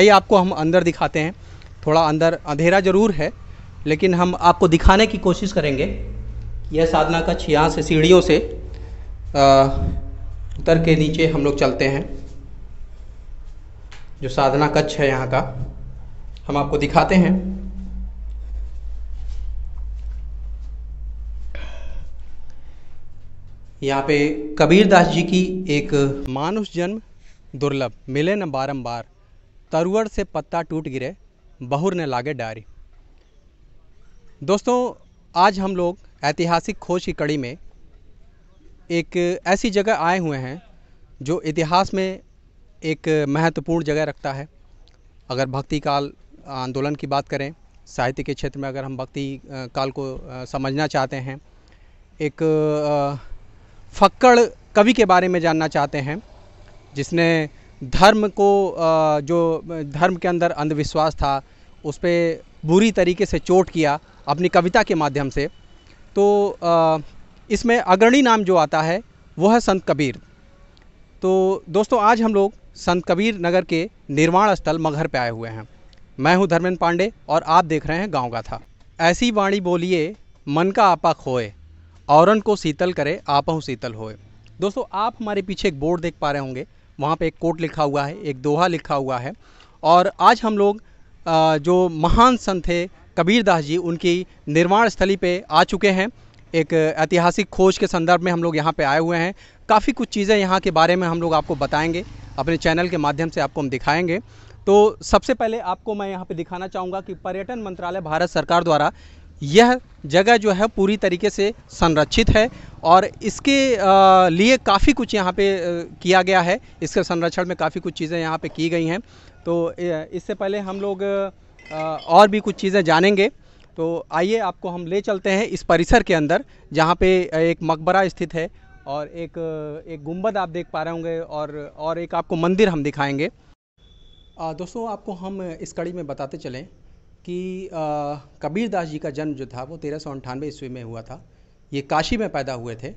आइए आपको हम अंदर दिखाते हैं थोड़ा अंदर अंधेरा ज़रूर है लेकिन हम आपको दिखाने की कोशिश करेंगे यह साधना कक्ष यहाँ से सीढ़ियों से उतर के नीचे हम लोग चलते हैं जो साधना कक्ष है यहाँ का हम आपको दिखाते हैं यहाँ पे कबीरदास जी की एक मानुष जन्म दुर्लभ मिले न बारंबार तरुअर से पत्ता टूट गिरे बहुर ने लागे डायरी दोस्तों आज हम लोग ऐतिहासिक खोज की कड़ी में एक ऐसी जगह आए हुए हैं जो इतिहास में एक महत्वपूर्ण जगह रखता है अगर भक्ति काल आंदोलन की बात करें साहित्य के क्षेत्र में अगर हम भक्ति काल को समझना चाहते हैं एक फक्कड़ कवि के बारे में जानना चाहते हैं जिसने धर्म को जो धर्म के अंदर अंधविश्वास था उस पर बुरी तरीके से चोट किया अपनी कविता के माध्यम से तो इसमें अग्रणी नाम जो आता है वो है संत कबीर तो दोस्तों आज हम लोग संत कबीर नगर के निर्माण स्थल मगहर पे आए हुए हैं मैं हूं धर्मेंद्र पांडे और आप देख रहे हैं गांव का था ऐसी वाणी बोलिए मन का आपा खोए औरन को शीतल करे आपहु शीतल होए दोस्तों आप हमारे पीछे एक बोर्ड देख पा रहे होंगे वहाँ पे एक कोट लिखा हुआ है एक दोहा लिखा हुआ है और आज हम लोग जो महान संत थे कबीरदास जी उनकी निर्माण स्थली पे आ चुके हैं एक ऐतिहासिक खोज के संदर्भ में हम लोग यहाँ पे आए हुए हैं काफ़ी कुछ चीज़ें यहाँ के बारे में हम लोग आपको बताएंगे अपने चैनल के माध्यम से आपको हम दिखाएंगे तो सबसे पहले आपको मैं यहाँ पे दिखाना चाहूँगा कि पर्यटन मंत्रालय भारत सरकार द्वारा यह जगह जो है पूरी तरीके से संरक्षित है और इसके लिए काफ़ी कुछ यहाँ पे किया गया है इसके संरक्षण में काफ़ी कुछ चीज़ें यहाँ पे की गई हैं तो इससे पहले हम लोग और भी कुछ चीज़ें जानेंगे तो आइए आपको हम ले चलते हैं इस परिसर के अंदर जहाँ पे एक मकबरा स्थित है और एक एक गुंबद आप देख पा रहे होंगे और और एक आपको मंदिर हम दिखाएंगे दोस्तों आपको हम इस कड़ी में बताते चलें कि कबीरदास जी का जन्म जो था वो तेरह सौ अंठानवे ईस्वी में हुआ था ये काशी में पैदा हुए थे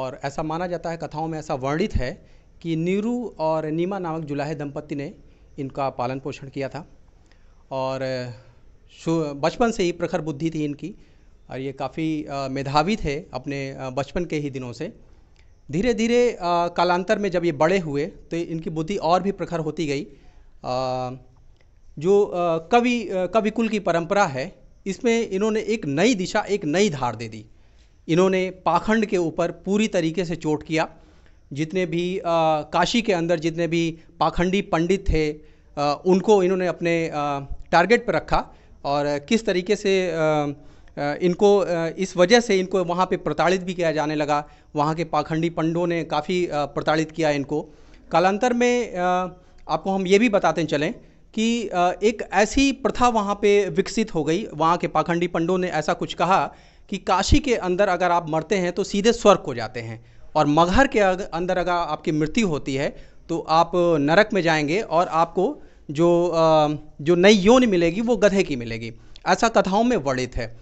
और ऐसा माना जाता है कथाओं में ऐसा वर्णित है कि नीरू और नीमा नामक जुलाहे दंपति ने इनका पालन पोषण किया था और बचपन से ही प्रखर बुद्धि थी इनकी और ये काफ़ी मेधावी थे अपने बचपन के ही दिनों से धीरे धीरे कालांतर में जब ये बड़े हुए तो इनकी बुद्धि और भी प्रखर होती गई जो कवि कवि कुल की परंपरा है इसमें इन्होंने एक नई दिशा एक नई धार दे दी इन्होंने पाखंड के ऊपर पूरी तरीके से चोट किया जितने भी आ, काशी के अंदर जितने भी पाखंडी पंडित थे आ, उनको इन्होंने अपने टारगेट पर रखा और किस तरीके से आ, इनको इस वजह से इनको वहाँ पे प्रताड़ित भी किया जाने लगा वहाँ के पाखंडी पंडों ने काफ़ी प्रताड़ित किया इनको कालांतर में आपको हम ये भी बताते चलें कि एक ऐसी प्रथा वहाँ पे विकसित हो गई वहाँ के पाखंडी पंडों ने ऐसा कुछ कहा कि काशी के अंदर अगर आप मरते हैं तो सीधे स्वर्ग को जाते हैं और मगहर के अंदर अगर आपकी मृत्यु होती है तो आप नरक में जाएंगे और आपको जो जो नई योन मिलेगी वो गधे की मिलेगी ऐसा कथाओं में वर्णित है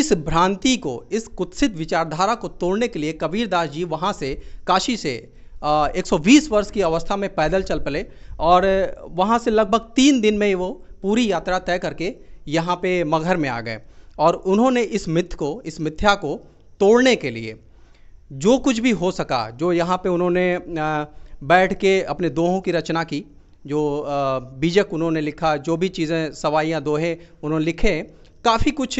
इस भ्रांति को इस कुत्सित विचारधारा को तोड़ने के लिए कबीरदास जी वहाँ से काशी से 120 वर्ष की अवस्था में पैदल चल पले और वहाँ से लगभग तीन दिन में वो पूरी यात्रा तय करके यहाँ पे मगहर में आ गए और उन्होंने इस मिथ को इस मिथ्या को तोड़ने के लिए जो कुछ भी हो सका जो यहाँ पे उन्होंने बैठ के अपने दोहों की रचना की जो बीजक उन्होंने लिखा जो भी चीज़ें सवाइयाँ दोहे उन्होंने लिखे काफ़ी कुछ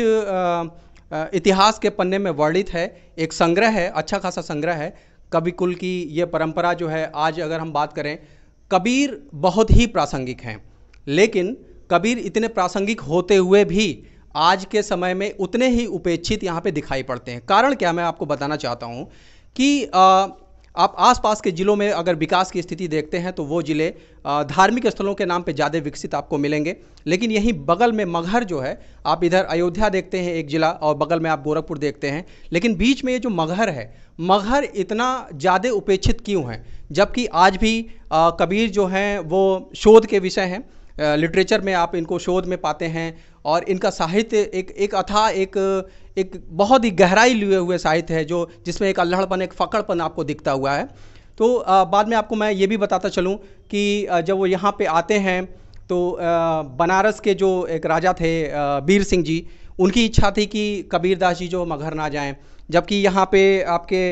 इतिहास के पन्ने में वर्णित है एक संग्रह है अच्छा खासा संग्रह है कवि कुल की ये परंपरा जो है आज अगर हम बात करें कबीर बहुत ही प्रासंगिक हैं लेकिन कबीर इतने प्रासंगिक होते हुए भी आज के समय में उतने ही उपेक्षित यहाँ पे दिखाई पड़ते हैं कारण क्या मैं आपको बताना चाहता हूँ कि आ, आप आसपास के ज़िलों में अगर विकास की स्थिति देखते हैं तो वो ज़िले धार्मिक स्थलों के नाम पे ज़्यादा विकसित आपको मिलेंगे लेकिन यहीं बगल में मगहर जो है आप इधर अयोध्या देखते हैं एक ज़िला और बगल में आप गोरखपुर देखते हैं लेकिन बीच में ये जो मगहर है मगहर इतना ज़्यादा उपेक्षित क्यों है जबकि आज भी कबीर जो हैं वो शोध के विषय हैं लिटरेचर में आप इनको शोध में पाते हैं और इनका साहित्य एक एक अथा एक एक बहुत ही गहराई लिए हुए साहित्य है जो जिसमें एक अल्हड़पन एक फ़कड़पन आपको दिखता हुआ है तो आ, बाद में आपको मैं ये भी बताता चलूँ कि आ, जब वो यहाँ पे आते हैं तो आ, बनारस के जो एक राजा थे बीर सिंह जी उनकी इच्छा थी कि कबीरदास जी जो मगहर ना जाएं जबकि यहाँ पे आपके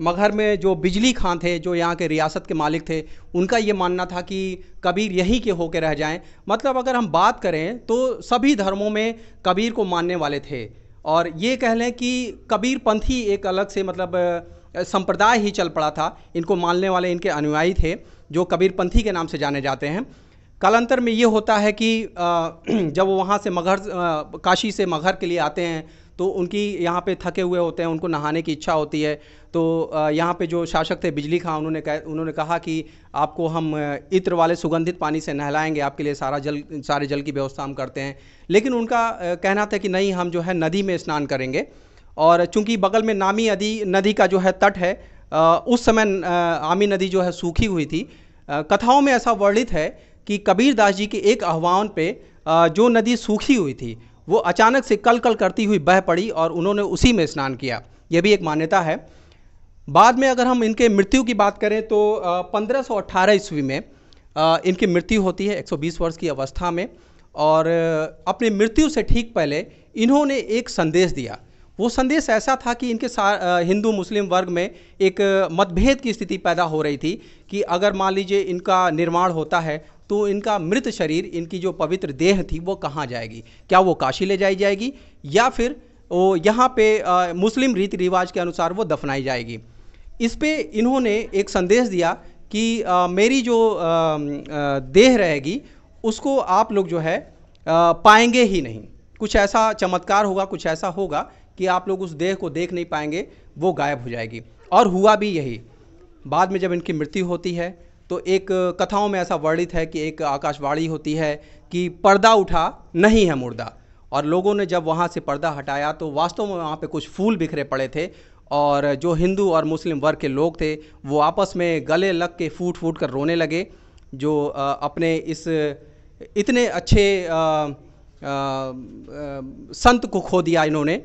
मगहर में जो बिजली खां थे जो यहाँ के रियासत के मालिक थे उनका ये मानना था कि कबीर यहीं के होके रह जाएं मतलब अगर हम बात करें तो सभी धर्मों में कबीर को मानने वाले थे और ये कह लें कि कबीर पंथी एक अलग से मतलब संप्रदाय ही चल पड़ा था इनको मानने वाले इनके अनुयायी थे जो कबीर पंथी के नाम से जाने जाते हैं कालांतर में ये होता है कि जब वो वहाँ से मगहर काशी से मगहर के लिए आते हैं तो उनकी यहाँ पे थके हुए होते हैं उनको नहाने की इच्छा होती है तो यहाँ पे जो शासक थे बिजली खां उन्होंने कह उन्होंने कहा कि आपको हम इत्र वाले सुगंधित पानी से नहलाएंगे आपके लिए सारा जल सारे जल की व्यवस्था हम करते हैं लेकिन उनका कहना था कि नहीं हम जो है नदी में स्नान करेंगे और चूंकि बगल में नामी नदी नदी का जो है तट है उस समय आमी नदी जो है सूखी हुई थी कथाओं में ऐसा वर्णित है कि कबीर दास जी के एक आह्वान पे जो नदी सूखी हुई थी वो अचानक से कल कल करती हुई बह पड़ी और उन्होंने उसी में स्नान किया यह भी एक मान्यता है बाद में अगर हम इनके मृत्यु की बात करें तो पंद्रह सौ ईस्वी में इनकी मृत्यु होती है 120 वर्ष की अवस्था में और अपनी मृत्यु से ठीक पहले इन्होंने एक संदेश दिया वो संदेश ऐसा था कि इनके हिंदू मुस्लिम वर्ग में एक मतभेद की स्थिति पैदा हो रही थी कि अगर मान लीजिए इनका निर्माण होता है तो इनका मृत शरीर इनकी जो पवित्र देह थी वो कहाँ जाएगी क्या वो काशी ले जाई जाएगी या फिर वो यहाँ पे आ, मुस्लिम रीति रिवाज के अनुसार वो दफनाई जाएगी इस पे इन्होंने एक संदेश दिया कि आ, मेरी जो आ, आ, देह रहेगी उसको आप लोग जो है आ, पाएंगे ही नहीं कुछ ऐसा चमत्कार होगा कुछ ऐसा होगा कि आप लोग उस देह को देख नहीं पाएंगे वो गायब हो जाएगी और हुआ भी यही बाद में जब इनकी मृत्यु होती है तो एक कथाओं में ऐसा वर्णित है कि एक आकाशवाणी होती है कि पर्दा उठा नहीं है मुर्दा और लोगों ने जब वहाँ से पर्दा हटाया तो वास्तव में वहाँ पे कुछ फूल बिखरे पड़े थे और जो हिंदू और मुस्लिम वर्ग के लोग थे वो आपस में गले लग के फूट फूट कर रोने लगे जो अपने इस इतने अच्छे आ, आ, संत को खो दिया इन्होंने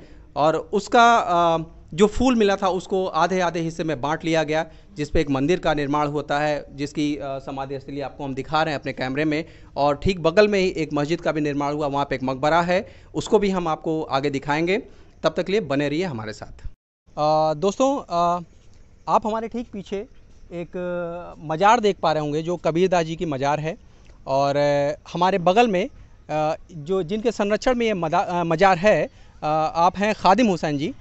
और उसका आ, जो फूल मिला था उसको आधे आधे हिस्से में बांट लिया गया जिस पे एक मंदिर का निर्माण होता है जिसकी समाधि स्थली आपको हम दिखा रहे हैं अपने कैमरे में और ठीक बगल में ही एक मस्जिद का भी निर्माण हुआ वहाँ पे एक मकबरा है उसको भी हम आपको आगे दिखाएंगे तब तक लिए बने रहिए हमारे साथ दोस्तों आ, आप हमारे ठीक पीछे एक मज़ार देख पा रहे होंगे जो कबीरदास जी की मज़ार है और हमारे बगल में जो जिनके संरक्षण में ये मज़ार है आप हैं खादिम हुसैन जी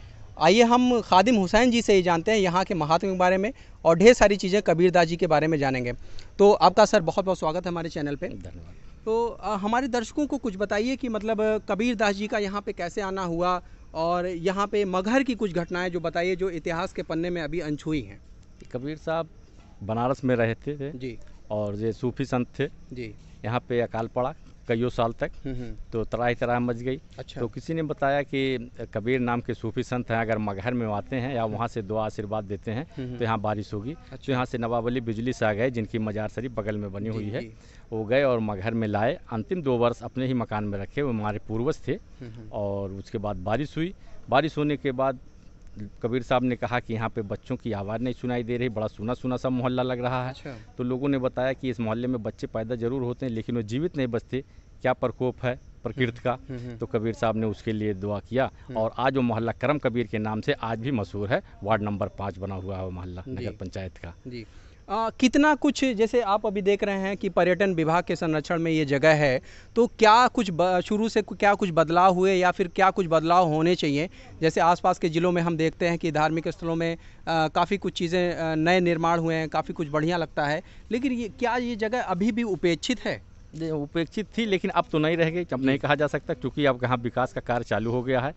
आइए हम खादिम हुसैन जी से ही जानते हैं यहाँ के महात्मा के बारे में और ढेर सारी चीज़ें कबीरदास जी के बारे में जानेंगे तो आपका सर बहुत बहुत स्वागत है हमारे चैनल पर धन्यवाद तो हमारे दर्शकों को कुछ बताइए कि मतलब कबीरदास जी का यहाँ पे कैसे आना हुआ और यहाँ पे मगहर की कुछ घटनाएं जो बताइए जो इतिहास के पन्ने में अभी अनछुई हैं कबीर साहब बनारस में रहते थे जी और ये सूफी संत थे जी यहाँ पे अकाल पड़ा कईयों साल तक हम्म, हम्म। तो ही तराह मच गई अच्छा। तो किसी ने बताया कि कबीर नाम के सूफी संत हैं अगर मगहर में आते हैं या हम्म। वहाँ से दुआ आशीर्वाद देते हैं तो यहाँ बारिश होगी अच्छा। तो यहाँ से नवाब अली बिजली से आ गए जिनकी मजार शरीफ बगल में बनी हुई है वो गए और मगहर में लाए अंतिम दो वर्ष अपने ही मकान में रखे वो हमारे पूर्वज थे और उसके बाद बारिश हुई बारिश होने के बाद कबीर साहब ने कहा कि यहाँ पे बच्चों की आवाज़ नहीं सुनाई दे रही बड़ा सुना सुना सा मोहल्ला लग रहा है अच्छा। तो लोगों ने बताया कि इस मोहल्ले में बच्चे पैदा ज़रूर होते हैं लेकिन वो जीवित नहीं बचते क्या प्रकोप है प्रकृति का हम्म, हम्म, हम्म। तो कबीर साहब ने उसके लिए दुआ किया और आज वो मोहल्ला करम कबीर के नाम से आज भी मशहूर है वार्ड नंबर पाँच बना हुआ है वो मोहल्ला नगर पंचायत का जी आ, कितना कुछ जैसे आप अभी देख रहे हैं कि पर्यटन विभाग के संरक्षण में ये जगह है तो क्या कुछ शुरू से क्या कुछ बदलाव हुए या फिर क्या कुछ बदलाव होने चाहिए जैसे आसपास के ज़िलों में हम देखते हैं कि धार्मिक स्थलों में काफ़ी कुछ चीज़ें नए निर्माण हुए हैं काफ़ी कुछ बढ़िया लगता है लेकिन ये क्या ये जगह अभी भी उपेक्षित है उपेक्षित थी लेकिन अब तो नहीं रह गई अब नहीं कहा जा सकता क्योंकि अब यहाँ विकास का कार्य चालू हो गया है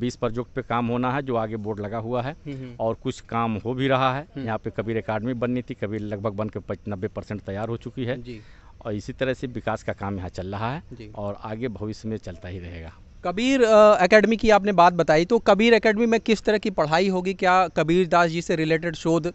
बीस प्रोजेक्ट पे काम होना है जो आगे बोर्ड लगा हुआ है हम्म, हम्म। और कुछ काम हो भी रहा है हम्म। यहाँ पे कबीर अकाडमी बननी थी कबीर लगभग बन के नब्बे परसेंट तैयार हो चुकी है और इसी तरह से विकास का काम यहाँ चल रहा है और आगे भविष्य में चलता ही रहेगा कबीर एकेडमी की आपने बात बताई तो कबीर एकेडमी में किस तरह की पढ़ाई होगी क्या कबीर दास जी से रिलेटेड शोध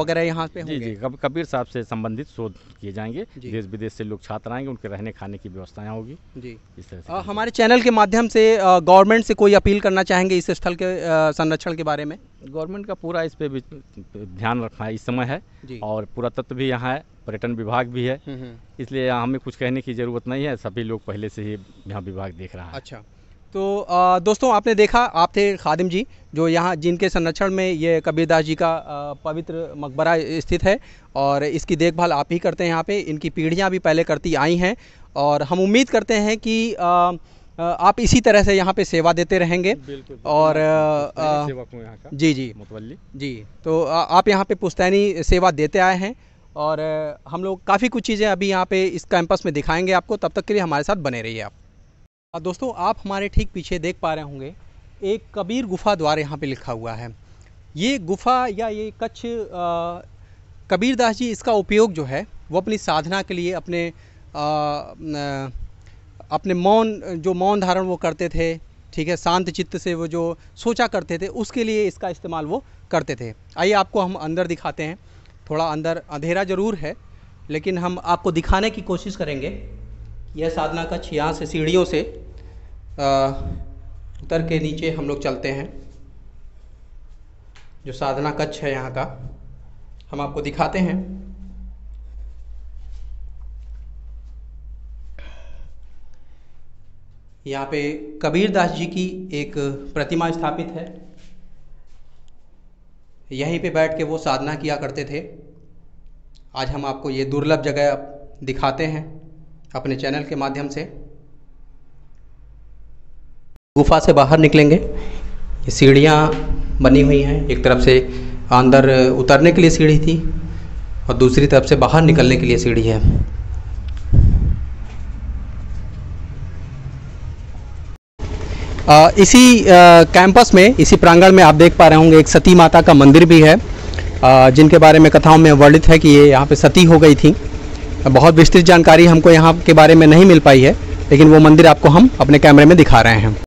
वगैरह यहाँ पे होंगे? जी जी कबीर साहब से संबंधित शोध किए जाएंगे देश विदेश से लोग छात्र आएंगे उनके रहने खाने की व्यवस्थाएं होगी जी इस तरह से आ, हमारे चैनल के माध्यम से गवर्नमेंट से कोई अपील करना चाहेंगे इस स्थल के संरक्षण के बारे में गवर्नमेंट का पूरा इस पे ध्यान रखना इस समय है और पुरातत्व भी यहाँ है पर्यटन विभाग भी है हम्म, हम्म। इसलिए हमें कुछ कहने की जरूरत नहीं है सभी लोग पहले से ही यहाँ विभाग देख रहा है अच्छा तो आ, दोस्तों आपने देखा आप थे खादिम जी जो यहाँ जिनके संरक्षण में ये कबीरदास जी का आ, पवित्र मकबरा स्थित है और इसकी देखभाल आप ही करते हैं यहाँ पे इनकी पीढ़ियाँ भी पहले करती आई हैं और हम उम्मीद करते हैं कि आ, आप इसी तरह से यहाँ पे सेवा देते रहेंगे बिल्कुल, और यहाँ का जी जी मुतवली जी तो आ, आप यहाँ पे पुस्तैनी सेवा देते आए हैं और हम लोग काफ़ी कुछ चीज़ें अभी यहाँ पे इस कैंपस में दिखाएंगे आपको तब तक के लिए हमारे साथ बने रहिए आप दोस्तों आप हमारे ठीक पीछे देख पा रहे होंगे एक कबीर गुफा द्वार यहाँ पे लिखा हुआ है ये गुफा या ये कच्छ कबीरदास जी इसका उपयोग जो है वो अपनी साधना के लिए अपने आ, अपने मौन जो मौन धारण वो करते थे ठीक है शांत चित्त से वो जो सोचा करते थे उसके लिए इसका इस्तेमाल वो करते थे आइए आपको हम अंदर दिखाते हैं थोड़ा अंदर अंधेरा ज़रूर है लेकिन हम आपको दिखाने की कोशिश करेंगे यह साधना कच्छ यहाँ से सीढ़ियों से उतर के नीचे हम लोग चलते हैं जो साधना कच्छ है यहाँ का हम आपको दिखाते हैं यहाँ पे कबीरदास जी की एक प्रतिमा स्थापित है यहीं पे बैठ के वो साधना किया करते थे आज हम आपको ये दुर्लभ जगह दिखाते हैं अपने चैनल के माध्यम से गुफा से बाहर निकलेंगे सीढ़ियाँ बनी हुई हैं एक तरफ से अंदर उतरने के लिए सीढ़ी थी और दूसरी तरफ से बाहर निकलने के लिए सीढ़ी है इसी कैंपस में इसी प्रांगण में आप देख पा रहे होंगे एक सती माता का मंदिर भी है जिनके बारे में कथाओं में वर्णित है कि ये यहाँ पे सती हो गई थी बहुत विस्तृत जानकारी हमको यहाँ के बारे में नहीं मिल पाई है लेकिन वो मंदिर आपको हम अपने कैमरे में दिखा रहे हैं